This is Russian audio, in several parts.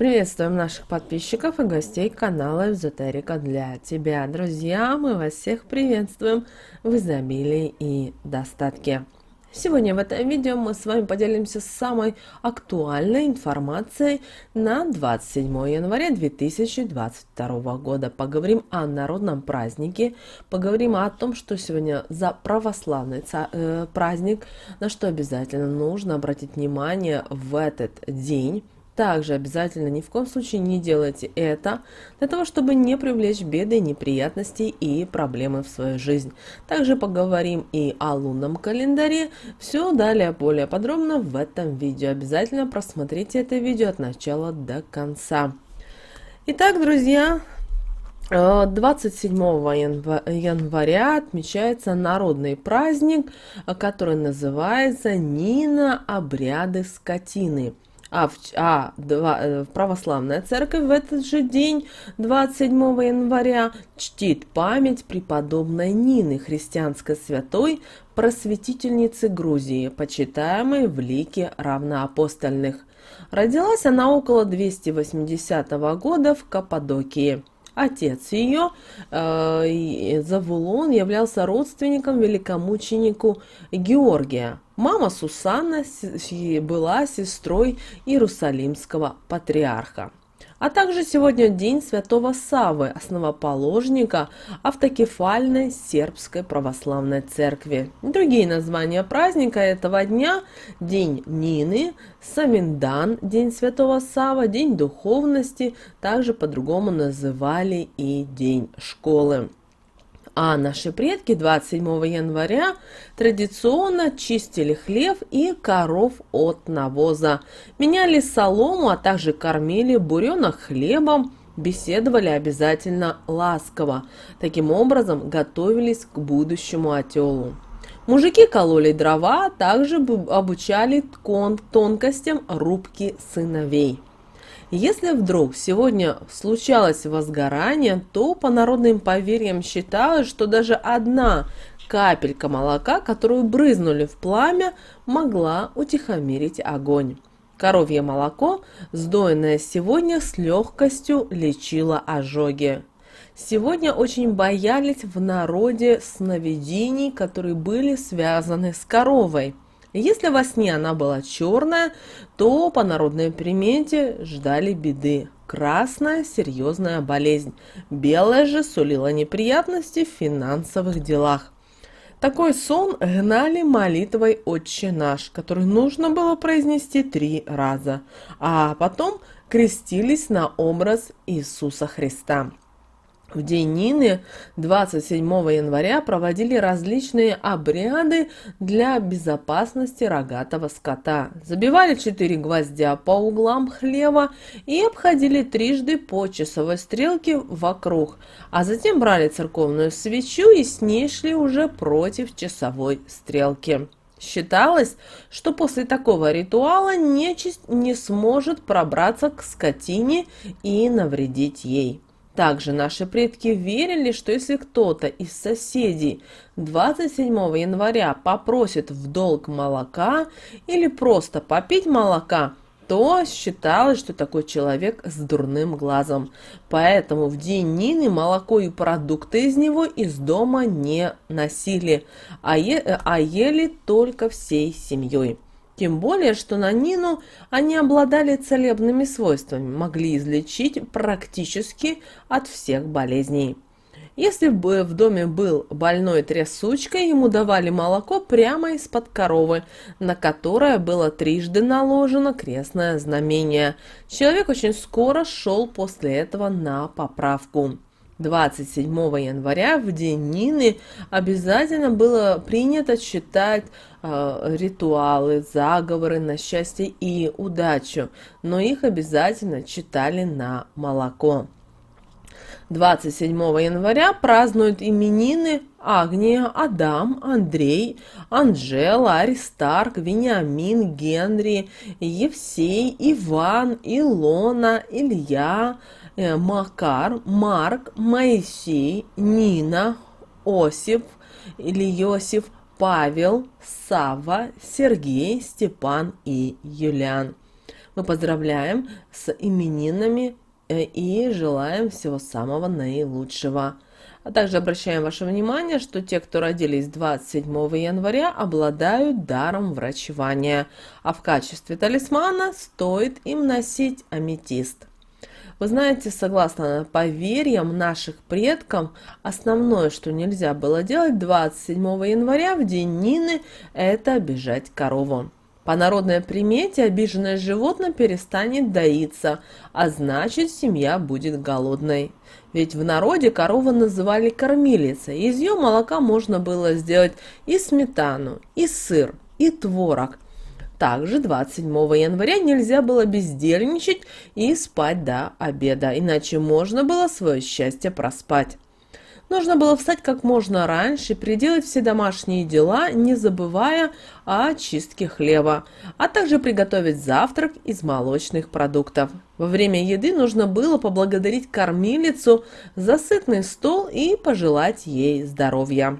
Приветствуем наших подписчиков и гостей канала Эзотерика для тебя. Друзья, мы вас всех приветствуем в изобилии и достатке. Сегодня в этом видео мы с вами поделимся самой актуальной информацией на 27 января 2022 года. Поговорим о народном празднике, поговорим о том, что сегодня за православный э, праздник, на что обязательно нужно обратить внимание в этот день. Также обязательно ни в коем случае не делайте это для того, чтобы не привлечь беды, неприятности и проблемы в свою жизнь. Также поговорим и о лунном календаре. Все далее более подробно в этом видео. Обязательно просмотрите это видео от начала до конца. Итак, друзья, 27 э, января отмечается народный праздник, который называется «Нина обряды скотины» а, в, а два, э, православная церковь в этот же день, 27 января, чтит память преподобной Нины, христианской святой, просветительницы Грузии, почитаемой в лике равноапостольных. Родилась она около 280 года в Каппадокии. Отец ее, э, э Завулон, являлся родственником великомученику Георгия, Мама Сусанна была сестрой Иерусалимского патриарха. А также сегодня день святого Савы, основоположника автокефальной сербской православной церкви. Другие названия праздника этого дня – День Нины, Саминдан, День святого Сава, День духовности, также по-другому называли и День школы. А наши предки 27 января традиционно чистили хлев и коров от навоза, меняли солому, а также кормили буренок хлебом, беседовали обязательно ласково. Таким образом готовились к будущему отелу. Мужики кололи дрова, а также обучали тонкостям рубки сыновей. Если вдруг сегодня случалось возгорание, то по народным поверьям считалось, что даже одна капелька молока, которую брызнули в пламя, могла утихомирить огонь. Коровье молоко, сдоенное сегодня, с легкостью лечило ожоги. Сегодня очень боялись в народе сновидений, которые были связаны с коровой – если во сне она была черная, то по народной примете ждали беды. Красная – серьезная болезнь, белая же сулила неприятности в финансовых делах. Такой сон гнали молитвой «Отче наш», который нужно было произнести три раза, а потом крестились на образ Иисуса Христа. В день Нины 27 января проводили различные обряды для безопасности рогатого скота. Забивали четыре гвоздя по углам хлева и обходили трижды по часовой стрелке вокруг, а затем брали церковную свечу и с ней шли уже против часовой стрелки. Считалось, что после такого ритуала нечисть не сможет пробраться к скотине и навредить ей. Также наши предки верили, что если кто-то из соседей 27 января попросит в долг молока или просто попить молока, то считалось, что такой человек с дурным глазом. Поэтому в день Нины молоко и продукты из него из дома не носили, а, е а ели только всей семьей. Тем более, что на Нину они обладали целебными свойствами, могли излечить практически от всех болезней. Если бы э, в доме был больной трясучкой, ему давали молоко прямо из-под коровы, на которое было трижды наложено крестное знамение. Человек очень скоро шел после этого на поправку. 27 января, в день Нины, обязательно было принято читать э, ритуалы, заговоры на счастье и удачу, но их обязательно читали на молоко. 27 января празднуют именины Агния, Адам, Андрей, Анжела, Аристарк, Вениамин, Генри, Евсей, Иван, Илона, Илья, э, Макар, Марк, Моисей, Нина, Осип, Ильосиф, Павел, Сава, Сергей, Степан и Юлиан. Мы поздравляем с именинами Э, и желаем всего самого наилучшего. А также обращаем ваше внимание, что те, кто родились 27 января, обладают даром врачевания, а в качестве талисмана стоит им носить аметист. Вы знаете, согласно поверьям наших предкам, основное, что нельзя было делать 27 января в день Нины, это обижать корову. По народной примете обиженное животное перестанет доиться, а значит семья будет голодной. Ведь в народе корову называли кормилицей, из ее молока можно было сделать и сметану, и сыр, и творог. Также 27 января нельзя было бездельничать и спать до обеда, иначе можно было свое счастье проспать. Нужно было встать как можно раньше, приделать все домашние дела, не забывая о чистке хлеба, а также приготовить завтрак из молочных продуктов. Во время еды нужно было поблагодарить кормилицу за сытный стол и пожелать ей здоровья.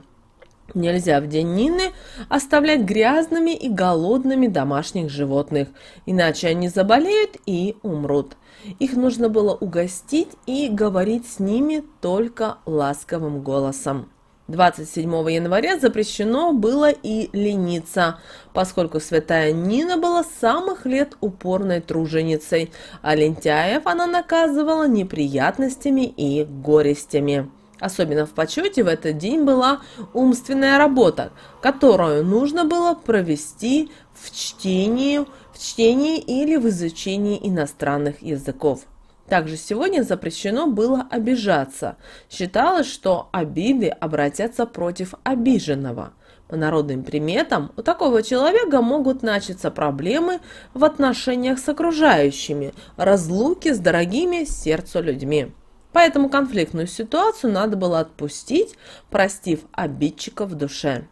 Нельзя в день Нины оставлять грязными и голодными домашних животных, иначе они заболеют и умрут. Их нужно было угостить и говорить с ними только ласковым голосом. 27 января запрещено было и лениться, поскольку святая Нина была самых лет упорной труженицей, а лентяев она наказывала неприятностями и горестями. Особенно в почете в этот день была умственная работа, которую нужно было провести в чтении, в чтении или в изучении иностранных языков. Также сегодня запрещено было обижаться. Считалось, что обиды обратятся против обиженного. По народным приметам, у такого человека могут начаться проблемы в отношениях с окружающими, разлуки с дорогими сердцу людьми. Поэтому конфликтную ситуацию надо было отпустить, простив обидчика в душе.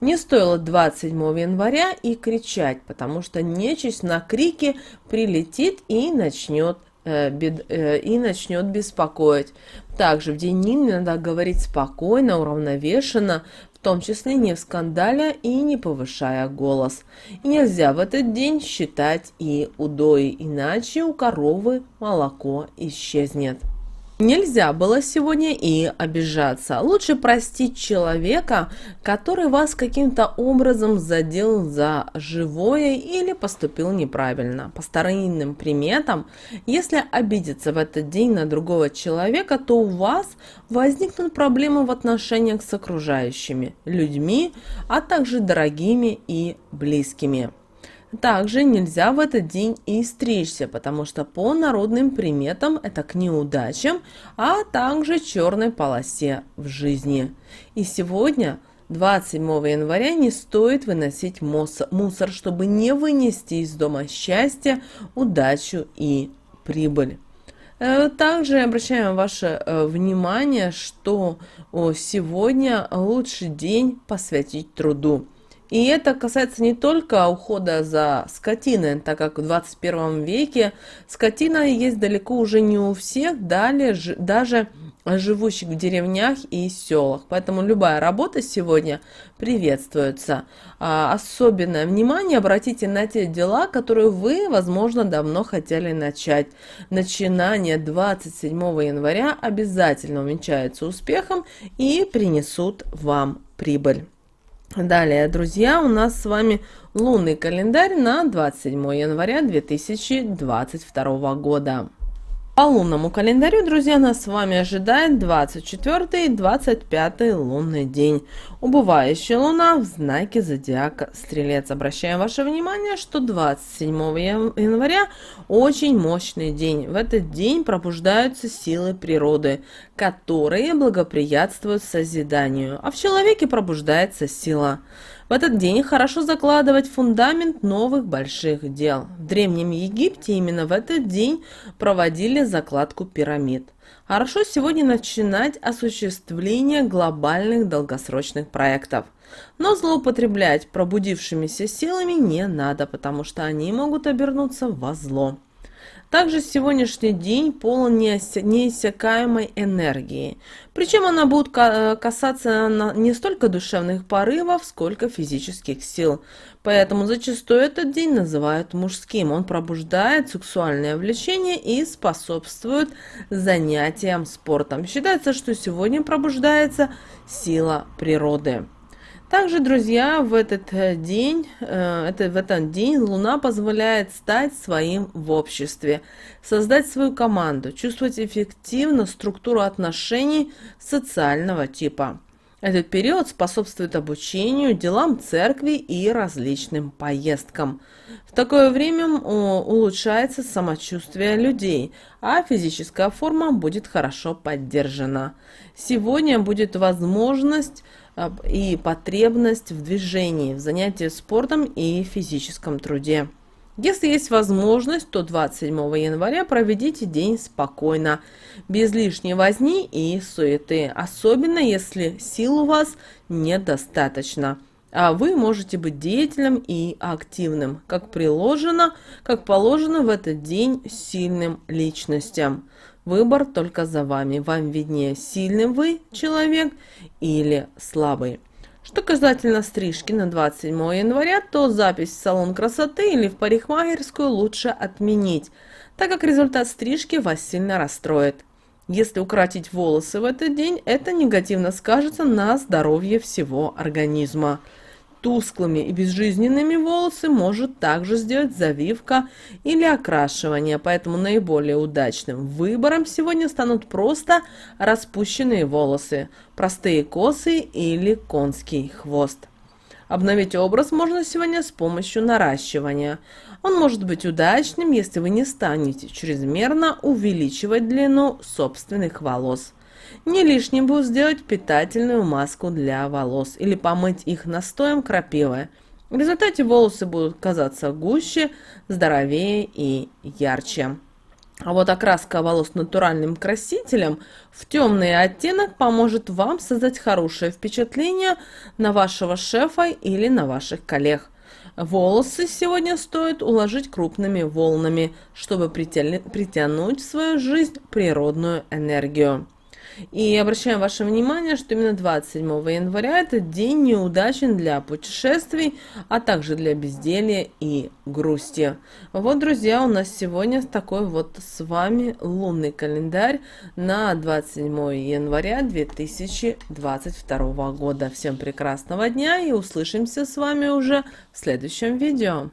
Не стоило 27 января и кричать, потому что нечисть на крике прилетит и начнет, э, бед, э, и начнет беспокоить. Также в день Нин надо говорить спокойно, уравновешенно, в том числе не в скандале и не повышая голос. И нельзя в этот день считать и удои, иначе у коровы молоко исчезнет. Нельзя было сегодня и обижаться. Лучше простить человека, который вас каким-то образом задел за живое или поступил неправильно. По старинным приметам, если обидеться в этот день на другого человека, то у вас возникнут проблемы в отношениях с окружающими людьми, а также дорогими и близкими. Также нельзя в этот день и стричься, потому что по народным приметам это к неудачам, а также черной полосе в жизни. И сегодня 27 января не стоит выносить мусор, чтобы не вынести из дома счастье, удачу и прибыль. Э, также обращаем ваше э, внимание, что сегодня лучший день посвятить труду. И это касается не только ухода за скотиной, так как в 21 веке скотина есть далеко уже не у всех, далее ж, даже живущих в деревнях и селах. Поэтому любая работа сегодня приветствуется. А, особенное внимание обратите на те дела, которые вы, возможно, давно хотели начать. Начинание 27 января обязательно увенчается успехом и принесут вам прибыль. Далее, друзья, у нас с вами лунный календарь на 27 января 2022 года. По лунному календарю, друзья, нас с вами ожидает 24 и 25 лунный день. Убывающая луна в знаке зодиака Стрелец. Обращаем ваше внимание, что 27 января очень мощный день. В этот день пробуждаются силы природы, которые благоприятствуют созиданию, а в человеке пробуждается сила. В этот день хорошо закладывать фундамент новых больших дел. В Древнем Египте именно в этот день проводили закладку пирамид. Хорошо сегодня начинать осуществление глобальных долгосрочных проектов. Но злоупотреблять пробудившимися силами не надо, потому что они могут обернуться во зло. Также сегодняшний день полон неиссякаемой энергии. Причем она будет э, касаться не столько душевных порывов, сколько физических сил. Поэтому зачастую этот день называют мужским. Он пробуждает сексуальное влечение и способствует занятиям спортом. Считается, что сегодня пробуждается сила природы. Также, друзья, в этот э, день, э, это, в этот день Луна позволяет стать своим в обществе, создать свою команду, чувствовать эффективно структуру отношений социального типа. Этот период способствует обучению, делам церкви и различным поездкам. В такое время улучшается самочувствие людей, а физическая форма будет хорошо поддержана. Сегодня будет возможность а, и потребность в движении, в занятии спортом и физическом труде. Если есть возможность, то 27 января проведите день спокойно, без лишней возни и суеты, особенно если сил у вас недостаточно. А вы можете быть деятельным и активным, как приложено, как положено в этот день сильным личностям. Выбор только за вами. Вам виднее, сильный вы человек или слабый. Что касательно стрижки на 27 января, то запись в салон красоты или в парикмахерскую лучше отменить, так как результат стрижки вас сильно расстроит. Если укоротить волосы в этот день, это негативно скажется на здоровье всего организма. Тусклыми и безжизненными волосы может также сделать завивка или окрашивание, поэтому наиболее удачным выбором сегодня станут просто распущенные волосы, простые косы или конский хвост. Обновить образ можно сегодня с помощью наращивания. Он может быть удачным, если вы не станете чрезмерно увеличивать длину собственных волос. Не лишним будет сделать питательную маску для волос или помыть их настоем крапивы. В результате волосы будут казаться гуще, здоровее и ярче. А вот окраска волос натуральным красителем в темный оттенок поможет вам создать хорошее впечатление на вашего шефа или на ваших коллег. Волосы сегодня стоит уложить крупными волнами, чтобы притянуть в свою жизнь природную энергию. И обращаем ваше внимание, что именно 27 января этот день неудачен для путешествий, а также для безделья и грусти. Вот, друзья, у нас сегодня такой вот с вами лунный календарь на 27 января 2022 года. Всем прекрасного дня и услышимся с вами уже в следующем видео.